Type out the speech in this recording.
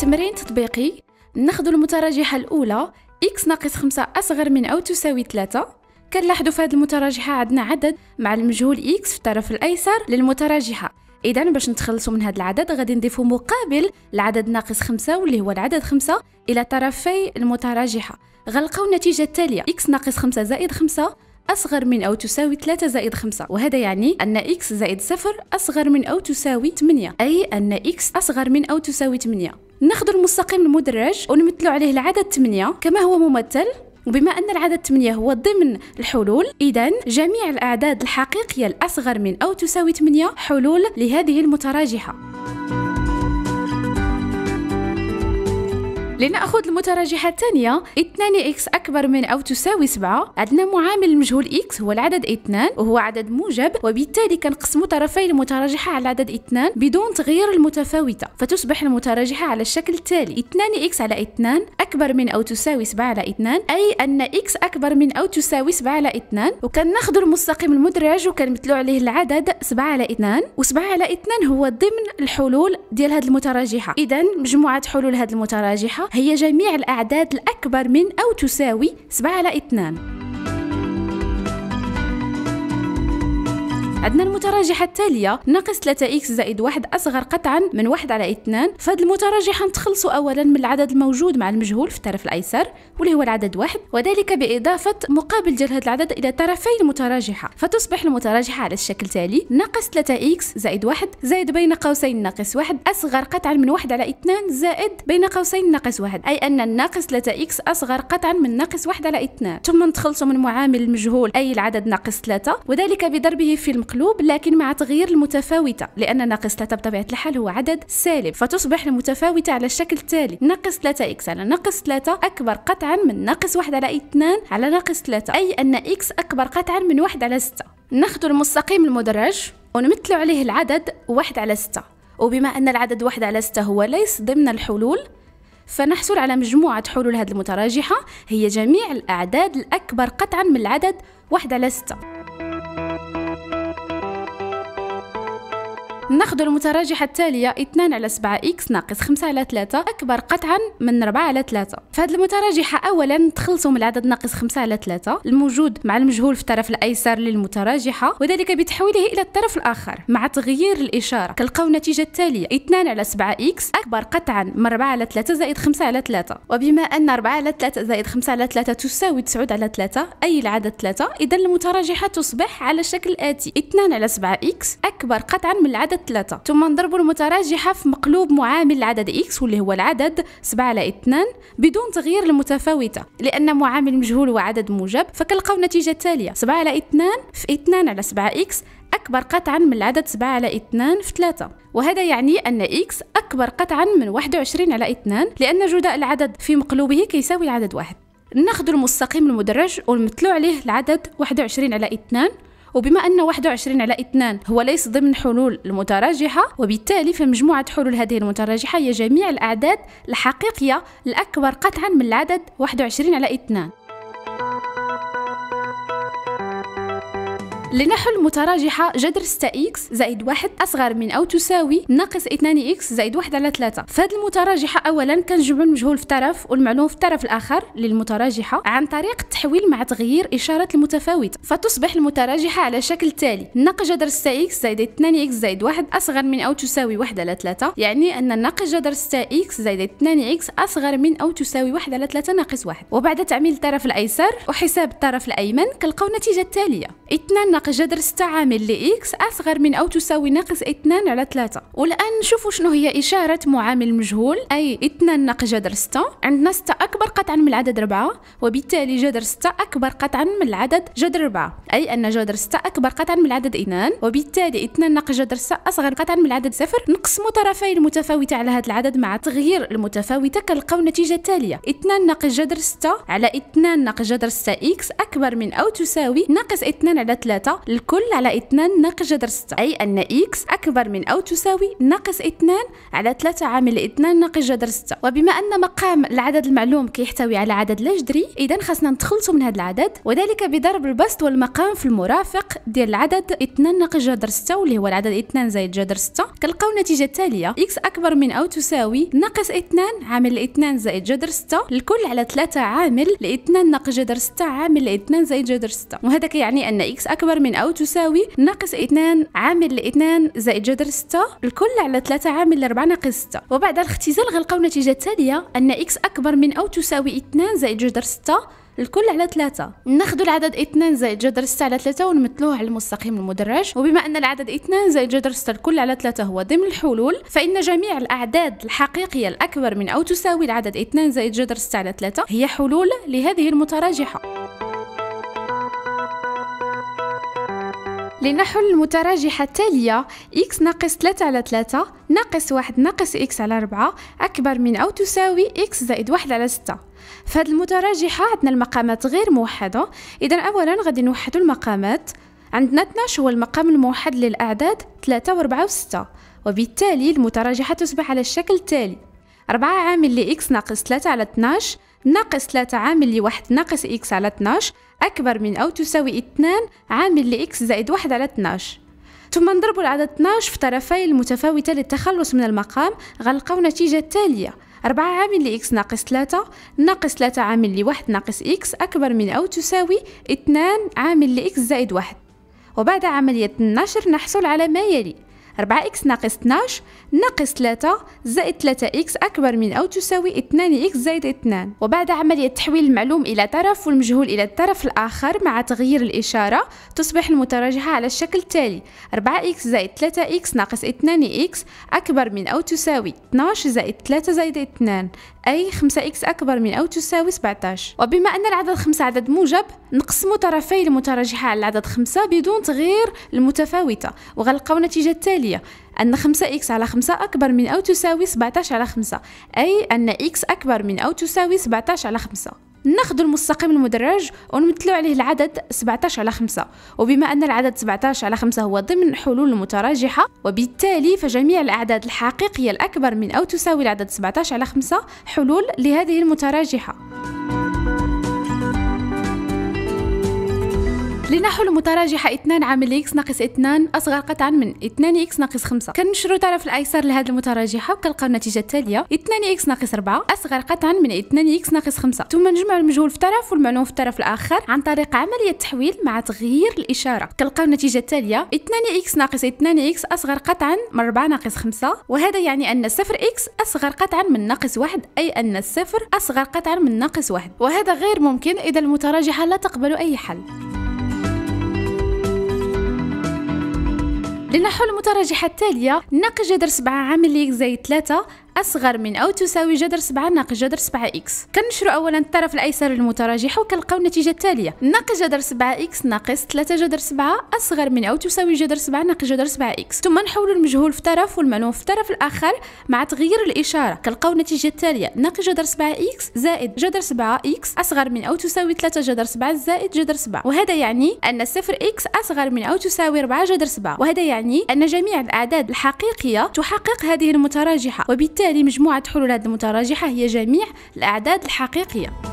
تمرين تطبيقي ناخذ المتراجحة الأولى x ناقص خمسة أصغر من أو تساوي 3 كنلاحظوا في هذه المتراجحة عندنا عدد مع المجهول x في الطرف الأيسر للمتراجحة إذا باش نتخلصوا من هذا العدد غادي نضيفوا مقابل العدد ناقص خمسة واللي هو العدد خمسة إلى طرفي المتراجحة غنلقاو النتيجة التالية x ناقص خمسة زائد خمسة أصغر من أو تساوي 3 زائد 5 وهذا يعني أن x زائد 0 أصغر من أو تساوي 8 أي أن x أصغر من أو تساوي 8 ناخذ المستقيم المدرج ونمثل عليه العدد 8 كما هو ممثل وبما أن العدد 8 هو ضمن الحلول إذا جميع الأعداد الحقيقية الأصغر من أو تساوي 8 حلول لهذه المتراجحة لنأخذ المتراجحة الثانية 2x أكبر من أو تساوي 7 عندنا معامل المجهول x هو العدد 2 وهو عدد موجب وبالتالي كنقسموا طرفي المتراجحة على عدد 2 بدون تغيير المتفاوتة فتصبح المتراجحة على الشكل التالي 2x على 2 أكبر من أو تساوي 7 على 2 أي أن x أكبر من أو تساوي 7 على 2 وكناخذ المستقيم المدرج وكنمثلوا عليه العدد 7 على 2 و7 على 2 هو ضمن الحلول ديال هذه المتراجحة إذا مجموعة حلول هذه المتراجحة هي جميع الأعداد الأكبر من أو تساوي 7 على 2 عندنا المتراجحه التاليه ناقص 3 اكس زائد 1 اصغر قطعا من 1 على 2 فهاد المتراجحه نتخلصوا اولا من العدد الموجود مع المجهول في الطرف الايسر واللي هو العدد 1 وذلك باضافه مقابل جل هذا العدد الى طرفي المتراجحه فتصبح المتراجحه على الشكل التالي ناقص 3 اكس زائد 1 زائد بين قوسين ناقص 1 اصغر قطعا من 1 على 2 زائد بين قوسين ناقص 1 اي ان الناقص 3 اكس اصغر قطعا من ناقص 1 على 2 ثم نتخلصوا من معامل المجهول اي العدد ناقص 3 وذلك بضربه في المقلوب لكن مع تغيير المتفاوتة لأن ناقص 3 بطبيعة الحال هو عدد سالب فتصبح المتفاوتة على الشكل التالي ناقص 3 إكس على ناقص 3 أكبر قطعا من ناقص 1 على 2 على ناقص 3 أي أن إكس أكبر قطعا من 1 على 6 ناخذ المستقيم المدرج ونمثل عليه العدد 1 على 6 وبما أن العدد 1 على 6 هو ليس ضمن الحلول فنحصل على مجموعة حلول هذه المتراجحة هي جميع الأعداد الأكبر قطعا من العدد 1 على 6 ناخذ المتراجحه التاليه 2 على 7 اكس ناقص 5 على 3 اكبر قطعا من 4 على 3 فهاد المتراجحه اولا تخلصوا من العدد ناقص 5 على 3 الموجود مع المجهول في الطرف الايسر للمتراجحه وذلك بتحويله الى الطرف الاخر مع تغيير الاشاره كنلقاو النتيجه التاليه 2 على 7 اكس اكبر قطعا من 4 على 3 زائد 5 على 3 وبما ان 4 على 3 زائد 5 على 3 تساوي 9 على 3 اي العدد 3 اذا المتراجحه تصبح على الشكل الاتي 2 على 7 اكس اكبر قطعا من العدد 3 ثم نضرب المتراجحة في مقلوب معامل العدد x واللي هو العدد 7 على 2 بدون تغيير المتفاوتة لأن معامل مجهول هو عدد موجب فكنلقاو النتيجة التالية 7 على 2 في 2 على 7 x أكبر قطعا من العدد 7 على 2 في 3 وهذا يعني أن x أكبر قطعا من 21 على 2 لأن جداء العدد في مقلوبه كيساوي العدد واحد ناخذ المستقيم المدرج ونمثلو عليه العدد 21 على 2 وبما أن 21 على 2 هو ليس ضمن حلول المتراجحة وبالتالي فمجموعة حلول هذه المتراجحة هي جميع الأعداد الحقيقية الأكبر قطعا من العدد 21 على 2 لنحل متراجحة جذر 6x زائد 1 أصغر من أو تساوي ناقص 2x زائد 1 على 3 فهاد المتراجحة أولا كنجمعو المجهول في طرف والمعلوم في الطرف الآخر للمتراجحة عن طريق التحويل مع تغيير إشارة المتفاوت فتصبح المتراجحة على شكل التالي ناقص جذر 6x زائد 2x زائد 1 أصغر من أو تساوي 1 على 3 يعني أن ناقص جذر 6x زائد 2x أصغر من أو تساوي 1 على 3 ناقص 1 وبعد تعميل الطرف الأيسر وحساب الطرف الأيمن كنلقاو النتيجة التالية 2 مطلق جذر عامل لإكس أصغر من أو تساوي ناقص 2 على 3 والآن نشوفوا شنو هي إشارة معامل مجهول أي 2 ناقص جذر 6 عندنا 6 أكبر قطعا من العدد 4 وبالتالي جذر 6 أكبر قطعا من العدد جذر 4 أي أن جذر 6 أكبر قطعا من العدد 2 وبالتالي 2 ناقص جذر 6 أصغر قطعا من العدد 0 نقسم طرفي المتفاوتة على هذا العدد مع تغيير المتفاوتة كنلقاو النتيجة التالية 2 ناقص جذر 6 على 2 ناقص جذر 6 إكس أكبر من أو تساوي ناقص 2 على 3 الكل على اثنان ناقص جذر ستة أي أن إكس أكبر من أو تساوي ناقص اثنان على ثلاثة عامل اثنان ناقص جذر ستة وبما أن مقام العدد المعلوم كيحتوي على عدد لا جذري إذا خاصنا نتخلصوا من هذا العدد وذلك بضرب البسط والمقام في المرافق ديال العدد اثنان ناقص جذر ستة واللي هو العدد اثنان زائد جذر ستة كنلقاو النتيجة التالية إكس أكبر من أو تساوي ناقص اثنان عامل اثنان زائد جذر ستة الكل على ثلاثة عامل 2 ناقص جذر ستة عامل اثنان زائد جذر ستة وهذا كيعني أن إكس أكبر من أو تساوي ناقص 2 عامل 2 زائد جذر 6 الكل على 3 عامل 4 ناقص 6 وبعد الاختزال غنلقاو النتيجة التالية أن إكس أكبر من أو تساوي 2 زائد جذر 6 الكل على 3 ناخذ العدد 2 زائد جذر 6 على 3 ونمثلوه على المستقيم المدرج وبما أن العدد 2 زائد جذر 6 الكل على 3 هو ضمن الحلول فإن جميع الأعداد الحقيقية الأكبر من أو تساوي العدد 2 زائد جذر 6 على 3 هي حلول لهذه المتراجحة لنحل المتراجحة التالية x ناقص 3 على 3 ناقص 1 ناقص x على 4 أكبر من أو تساوي x زائد 1 على 6 فهاد المتراجحة عندنا المقامات غير موحدة إذا أولا غادي نوحدوا المقامات عندنا 12 هو المقام الموحد للأعداد 3 و 4 و 6 وبالتالي المتراجحة تصبح على الشكل التالي 4 عامل لإكس ناقص 3 على 12 ناقص 3 عامل لواحد ناقص x على 12 أكبر من أو تساوي 2 عامل لـ x زائد 1 على 12 ثم نضرب العدد 12 في طرفي المتفاوتة للتخلص من المقام غلقوا نتيجة التالية 4 عامل لإكس ناقص 3 ناقص 3 عامل لواحد ناقص x أكبر من أو تساوي 2 عامل لإكس زائد 1 وبعد عملية النشر نحصل على ما يلي 4 إكس ناقص 12 ناقص 3 زائد 3 إكس أكبر من أو تساوي 2 إكس زائد 2 وبعد عملية تحويل المعلوم إلى طرف والمجهول إلى الطرف الآخر مع تغيير الإشارة تصبح المتراجعة على الشكل التالي 4 إكس زائد 3 إكس ناقص 2 إكس أكبر من أو تساوي 12 زائد 3 زائد 2 أي 5 إكس أكبر من أو تساوي 17 وبما أن العدد 5 عدد موجب نقسم طرفي المتراجعة على العدد 5 بدون تغيير المتفاوتة وغلقوا النتيجة التالية هي 5x على 5 إكس علي 5 اكبر من أو تساوي 17 على 5 أي أن إكس أكبر من أو تساوي 17 على 5 ناخذ المستقيم المدرج ونمثلوا عليه العدد 17 على 5 وبما أن العدد 17 على 5 هو ضمن حلول المتراجحة وبالتالي فجميع الأعداد الحقيقية الأكبر من أو تساوي العدد 17 على 5 حلول لهذه المتراجحة لنحل متراجحة 2 عامل إكس ناقص 2 أصغر قطعا من 2 إكس ناقص 5 كنشرو طرف الأيسر لهذا المتراجحة وكنلقاو النتيجة التالية 2 إكس ناقص 4 أصغر قطعا من 2 إكس ناقص 5 ثم نجمع المجهول في طرف والمعلوم في الطرف الآخر عن طريق عملية تحويل مع تغيير الإشارة كنلقاو النتيجة التالية 2 إكس ناقص 2 إكس أصغر قطعا من 4 ناقص 5 وهذا يعني أن 0 إكس أصغر قطعا من ناقص 1 أي أن الصفر أصغر قطعا من ناقص 1 وهذا غير ممكن إذا المتراجحة لا تقبل أي حل لأن المتراجحة التالية ناقش جدر سبعة عامل ليك زايد 3 أصغر من أو تساوي جذر 7 ناقص جذر 7 إكس كنشروا أولا الطرف الأيسر المتراجح وكنلقاو النتيجة التالية ناقص جذر 7 إكس ناقص 3 جذر 7 أصغر من أو تساوي جذر 7 ناقص جذر 7 إكس ثم نحولوا المجهول في طرف والمعلوم في الطرف الآخر مع تغيير الإشارة كنلقاو النتيجة التالية ناقص جذر 7 إكس زائد جذر 7 إكس أصغر من أو تساوي 3 جذر 7 زائد جذر 7 وهذا يعني أن صفر إكس أصغر من أو تساوي 4 جذر 7 وهذا يعني أن جميع الأعداد الحقيقية تحقق هذه المتراجحة وبالتالي وبالتالي مجموعة حلول هذه المتراجحة هي جميع الأعداد الحقيقية